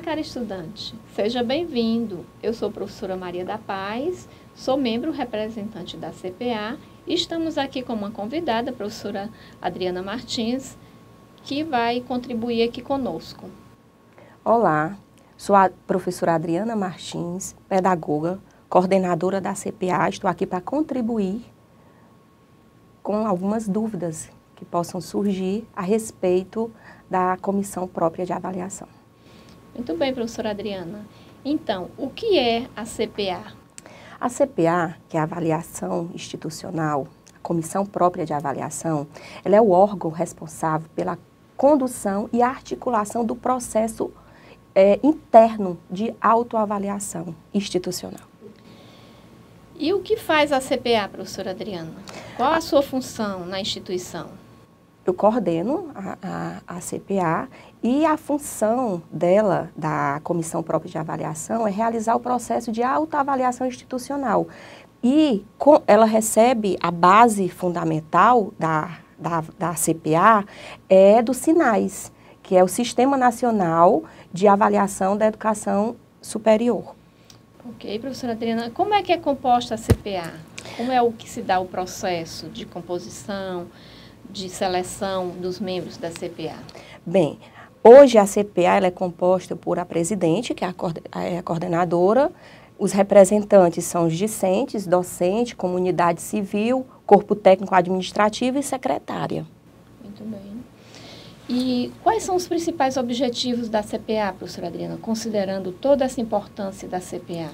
cara estudante, seja bem-vindo. Eu sou a professora Maria da Paz, sou membro representante da CPA e estamos aqui com uma convidada, a professora Adriana Martins, que vai contribuir aqui conosco. Olá, sou a professora Adriana Martins, pedagoga, coordenadora da CPA. Estou aqui para contribuir com algumas dúvidas que possam surgir a respeito da comissão própria de avaliação. Muito bem, professora Adriana. Então, o que é a CPA? A CPA, que é a avaliação institucional, a comissão própria de avaliação, ela é o órgão responsável pela condução e articulação do processo é, interno de autoavaliação institucional. E o que faz a CPA, professora Adriana? Qual a sua função na instituição? Eu coordeno a, a, a CPA e a função dela, da comissão própria de avaliação, é realizar o processo de autoavaliação institucional. E com, ela recebe a base fundamental da, da, da CPA é dos sinais, que é o Sistema Nacional de Avaliação da Educação Superior. Ok, professora Adriana, como é que é composta a CPA? Como é o que se dá o processo de composição, de seleção dos membros da CPA? Bem, Hoje a CPA é composta por a presidente, que é, é a coordenadora, os representantes são os discentes, docente, comunidade civil, corpo técnico administrativo e secretária. Muito bem. E quais são os principais objetivos da CPA, professora Adriana, considerando toda essa importância da CPA?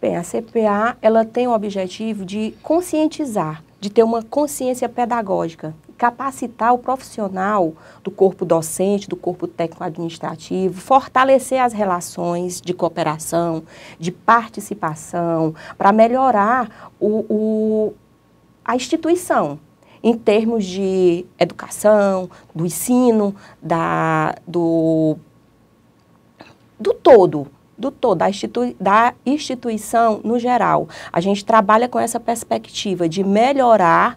Bem, a CPA ela tem o objetivo de conscientizar, de ter uma consciência pedagógica, capacitar o profissional do corpo docente, do corpo técnico-administrativo, fortalecer as relações de cooperação, de participação, para melhorar o, o, a instituição em termos de educação, do ensino, da, do, do todo do todo, da, institui da, instituição no geral. A gente trabalha com essa perspectiva de melhorar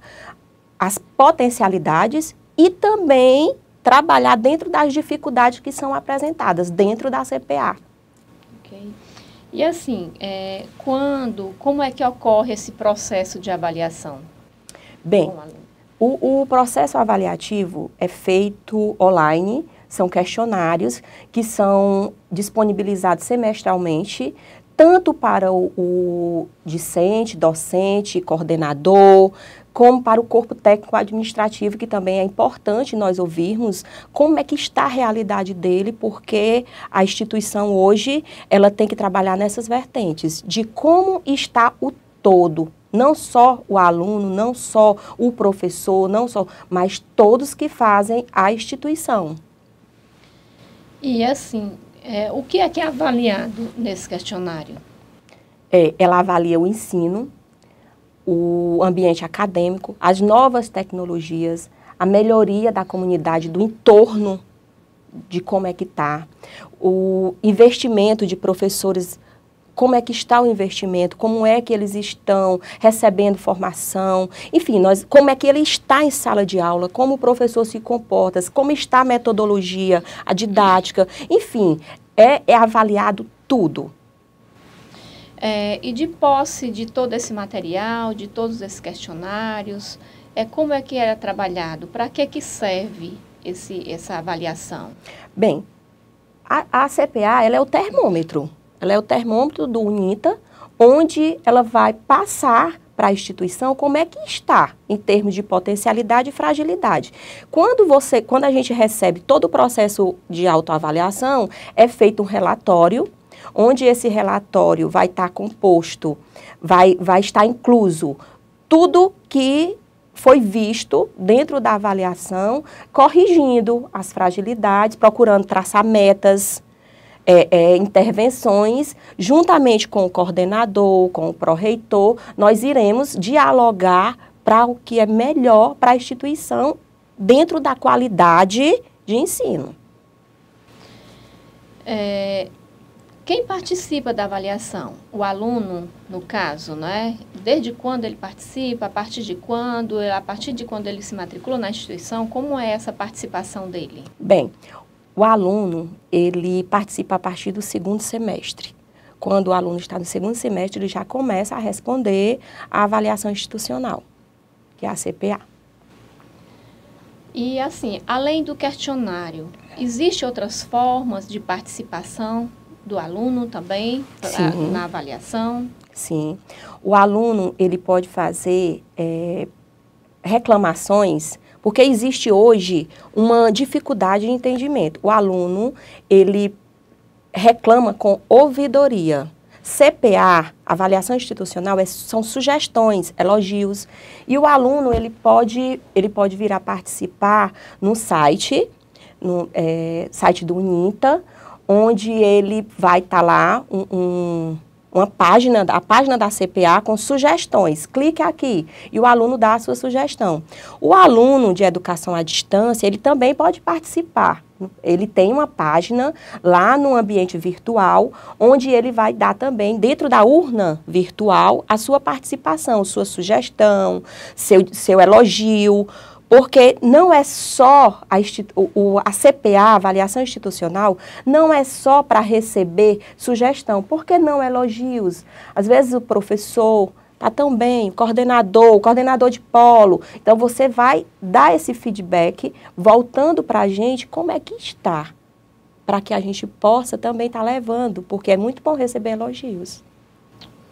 as potencialidades e também trabalhar dentro das dificuldades que são apresentadas dentro da CPA. Okay. E assim, é, quando, como é que ocorre esse processo de avaliação? Bem, o, o processo avaliativo é feito online, são questionários que são disponibilizados semestralmente, tanto para o, o, discente, docente, coordenador, como para o corpo técnico administrativo, que também é importante nós ouvirmos como é que está a realidade dele, porque a instituição hoje ela tem que trabalhar nessas vertentes, de como está o todo, não só o aluno, não só o professor, não só, mas todos que fazem a instituição. E assim, é, o que é que é avaliado nesse questionário? É, ela avalia o ensino, o ambiente acadêmico, as novas tecnologias, a melhoria da comunidade, do entorno de como é que está, o investimento de professores, como é que está o investimento, como é que eles estão recebendo formação, enfim, nós, como é que ele está em sala de aula, como o professor se comporta, como está a metodologia, a didática, enfim, é, é avaliado tudo. É, e de posse de todo esse material, de todos esses questionários, é, como é que era trabalhado? Para que, que serve esse, essa avaliação? Bem, a, a CPA ela é o termômetro. Ela é o termômetro do UNITA, onde ela vai passar para a instituição como é que está em termos de potencialidade e fragilidade. Quando você, quando a gente recebe todo o processo de autoavaliação, é feito um relatório onde esse relatório vai estar tá composto, vai, vai estar incluso tudo que foi visto dentro da avaliação, corrigindo as fragilidades, procurando traçar metas, é, é, intervenções, juntamente com o coordenador, com o pró-reitor, nós iremos dialogar para o que é melhor para a instituição dentro da qualidade de ensino. É, quem participa da avaliação? O aluno, no caso, né? Desde quando ele participa? A partir de quando? A partir de quando ele se matriculou na instituição? Como é essa participação dele? Bem, o aluno, ele participa a partir do segundo semestre. Quando o aluno está no segundo semestre, ele já começa a responder à avaliação institucional, que é a CPA. E assim, além do questionário, existe outras formas de participação do aluno também na avaliação? Sim. O aluno ele pode fazer é, reclamações porque existe hoje uma dificuldade de entendimento. O aluno ele reclama com ouvidoria. CPA, avaliação institucional, é, são sugestões, elogios. E o aluno ele pode, ele pode vir a participar no site, no é, site do UNITA, onde ele vai estar tá lá um, um, uma página, a página da CPA com sugestões. Clique aqui e o aluno dá a sua sugestão. O aluno de educação à distância, ele também pode participar. Ele tem uma página lá no ambiente virtual, onde ele vai dar também, dentro da urna virtual, a sua participação, sua sugestão, seu, seu elogio, porque não é só a, o, a CPA, a avaliação institucional, não é só para receber sugestão, por que não elogios? Às vezes o professor está tão bem, o coordenador, o coordenador de polo. Então você vai dar esse feedback voltando para a gente como é que está, para que a gente possa também estar tá levando, porque é muito bom receber elogios.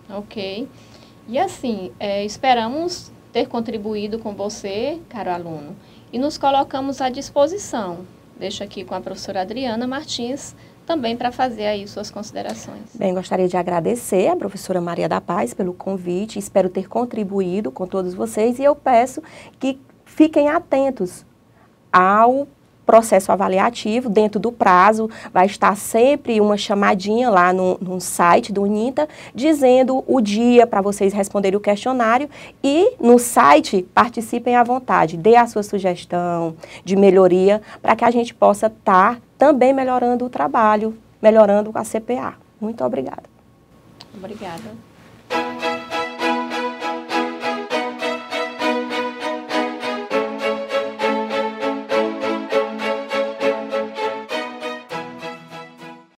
Ok. E assim, é, esperamos ter contribuído com você, caro aluno, e nos colocamos à disposição. Deixo aqui com a professora Adriana Martins também para fazer aí suas considerações. Bem, gostaria de agradecer à professora Maria da Paz pelo convite, espero ter contribuído com todos vocês e eu peço que fiquem atentos ao processo avaliativo dentro do prazo, vai estar sempre uma chamadinha lá no, no site do UNITA, dizendo o dia para vocês responderem o questionário e no site participem à vontade, dê a sua sugestão de melhoria para que a gente possa estar tá também melhorando o trabalho, melhorando a CPA. Muito obrigada. Obrigada.